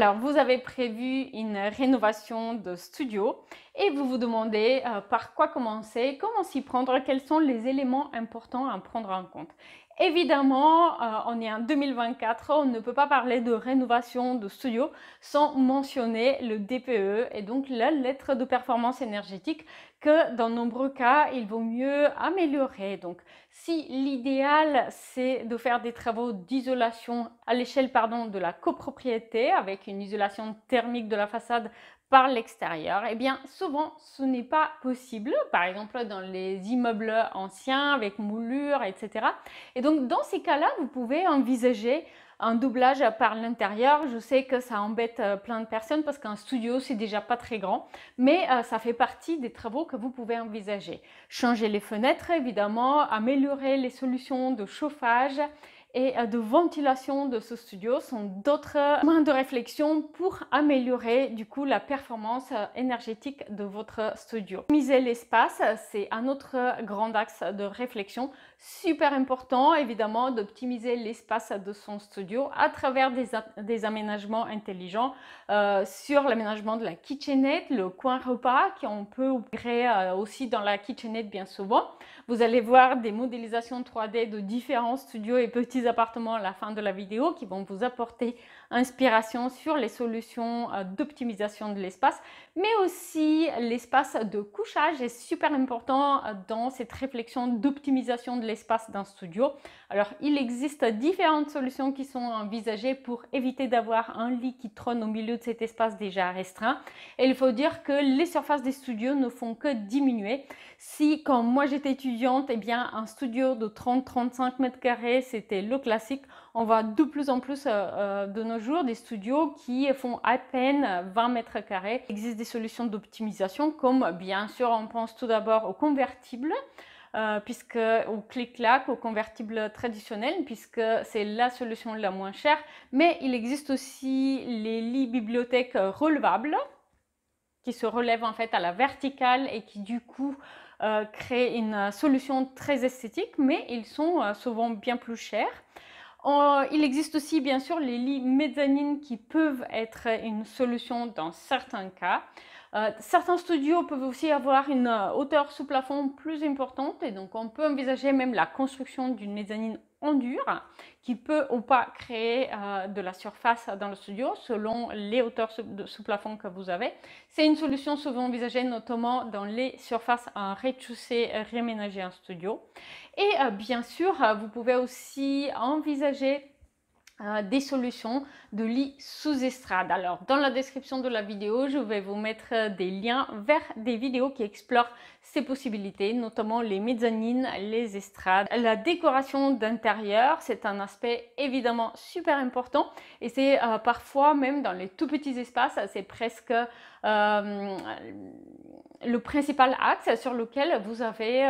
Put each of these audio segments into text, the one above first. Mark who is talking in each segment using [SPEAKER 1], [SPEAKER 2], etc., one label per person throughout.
[SPEAKER 1] Alors, vous avez prévu une rénovation de studio et vous vous demandez euh, par quoi commencer, comment s'y prendre, quels sont les éléments importants à prendre en compte. Évidemment, euh, on est en 2024, on ne peut pas parler de rénovation de studio sans mentionner le DPE et donc la lettre de performance énergétique que dans nombreux cas, il vaut mieux améliorer. Donc, si l'idéal, c'est de faire des travaux d'isolation à l'échelle de la copropriété avec une isolation thermique de la façade par l'extérieur, eh bien souvent ce n'est pas possible, par exemple dans les immeubles anciens avec moulures, etc. Et donc dans ces cas-là, vous pouvez envisager un doublage par l'intérieur. Je sais que ça embête euh, plein de personnes parce qu'un studio c'est déjà pas très grand, mais euh, ça fait partie des travaux que vous pouvez envisager. Changer les fenêtres évidemment, améliorer les solutions de chauffage, et euh, de ventilation de ce studio sont d'autres points de réflexion pour améliorer du coup la performance euh, énergétique de votre studio. Miser l'espace, c'est un autre grand axe de réflexion super important évidemment d'optimiser l'espace de son studio à travers des, aménagements intelligents euh, sur l'aménagement de la kitchenette, le coin repas qu'on peut créer aussi dans la kitchenette bien souvent. Vous allez voir des modélisations 3D de différents studios et petits appartements à la fin de la vidéo qui vont vous apporter inspiration sur les solutions euh, d'optimisation de l'espace, mais aussi l'espace de couchage est super important euh, dans cette réflexion d'optimisation de l'espace d'un studio. Alors, il existe différentes solutions qui sont envisagées pour éviter d'avoir un lit qui trône au milieu de cet espace déjà restreint. Et il faut dire que les surfaces des studios ne font que diminuer. Si quand moi j'étais étudiante, eh bien un studio de 30-35 mètres carrés, c'était le classique. On voit de plus en plus euh, euh, de nos jours des studios qui font à peine 20 mètres carrés. Il existe des solutions d'optimisation comme bien sûr on pense tout d'abord aux convertibles. Euh, puisque au clic-clac, au convertible traditionnel, puisque c'est la solution la moins chère. Mais il existe aussi les lits bibliothèques relevables, qui se relèvent en fait à la verticale et qui du coup euh, créent créer une euh, solution très esthétique, mais ils sont euh, souvent bien plus chers. il existe aussi bien sûr les lits mezzanines qui peuvent être une solution dans certains cas. certains studios peuvent aussi avoir une hauteur sous plafond plus importante et donc on peut envisager même la construction d'une mezzanine en qui peut ou pas créer euh, de la surface dans le studio selon les hauteurs sous, de, plafond que vous avez. C'est une solution souvent envisagée notamment dans les surfaces à rez-de-chaussée euh, réaménagées en studio. Et euh, bien sûr, vous pouvez aussi envisager euh, des solutions de lit sous estrade. Alors dans la description de la vidéo, je vais vous mettre euh, des liens vers des vidéos qui explorent ces possibilités, notamment les mezzanines, les estrades. La décoration d'intérieur, c'est un aspect évidemment super important et c'est euh, parfois même dans les tout petits espaces, c'est presque le principal axe sur lequel vous avez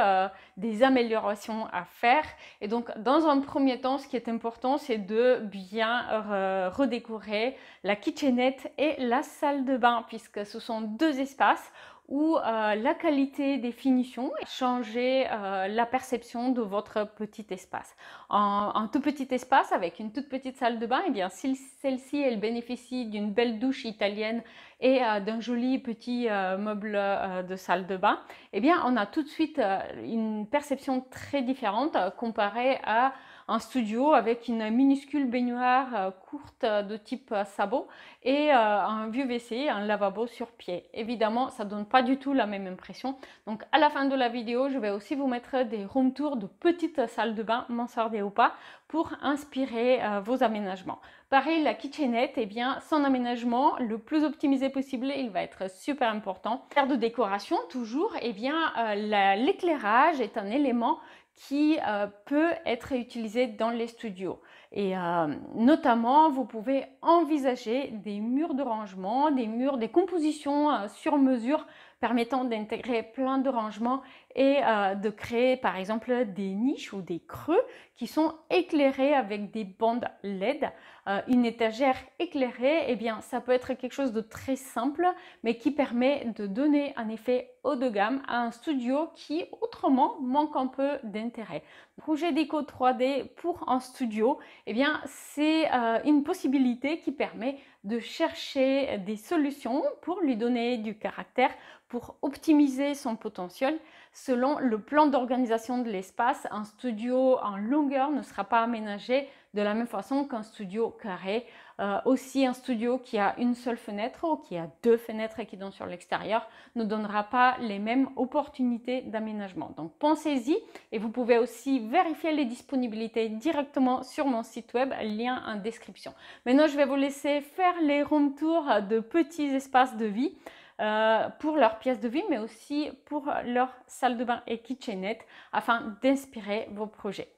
[SPEAKER 1] des améliorations à faire. Et donc dans un premier temps, ce qui est important, c'est de bien bien redécorer la kitchenette et la salle de bain puisque ce sont deux espaces où euh, la qualité des finitions changeait euh, la perception de votre petit espace. En, un tout petit espace avec une toute petite salle de bain, et eh bien si celle-ci elle bénéficie d'une belle douche italienne et euh, d'un joli petit meuble de salle de bain, et eh bien on a tout de suite une perception très différente comparée à un studio avec une minuscule baignoire euh, courte euh, de type euh, sabot et un vieux WC, un lavabo sur pied. Évidemment, ça donne pas du tout la même impression. Donc à la fin de la vidéo, je vais aussi vous mettre des room tours de petites salles de bain, mansardées ou pas, pour inspirer vos aménagements. Pareil, la kitchenette, et eh bien, son aménagement le plus optimisé possible, il va être super important. Faire de décoration, toujours, et eh bien, l'éclairage est un élément qui euh, peut être utilisé dans les studios. Et euh, notamment, vous pouvez envisager des murs de rangement, des murs, des compositions euh, sur mesure permettant d'intégrer plein de rangements et euh, de créer par exemple des niches ou des creux qui sont éclairés avec des bandes LED. Euh, une étagère éclairée, eh bien ça peut être quelque chose de très simple mais qui permet de donner un effet haut de gamme à un studio qui autrement manque un peu d'intérêt. Projet déco 3D pour un studio, eh bien c'est euh, une possibilité qui permet de chercher des solutions pour lui donner du caractère, pour optimiser son potentiel selon le plan d'organisation de l'espace. Un studio en longueur ne sera pas aménagé de la même façon qu'un studio carré. Euh, aussi, un studio qui a une seule fenêtre ou qui a deux fenêtres et qui donne sur l'extérieur ne donnera pas les mêmes opportunités d'aménagement. Donc pensez-y et vous pouvez aussi vérifier les disponibilités directement sur mon site web, lien en description. Maintenant, je vais vous laisser faire les room tours de petits espaces de vie. Euh, pour leur pièce de vie, mais aussi pour leur salle de bain et kitchenette afin d'inspirer vos projets.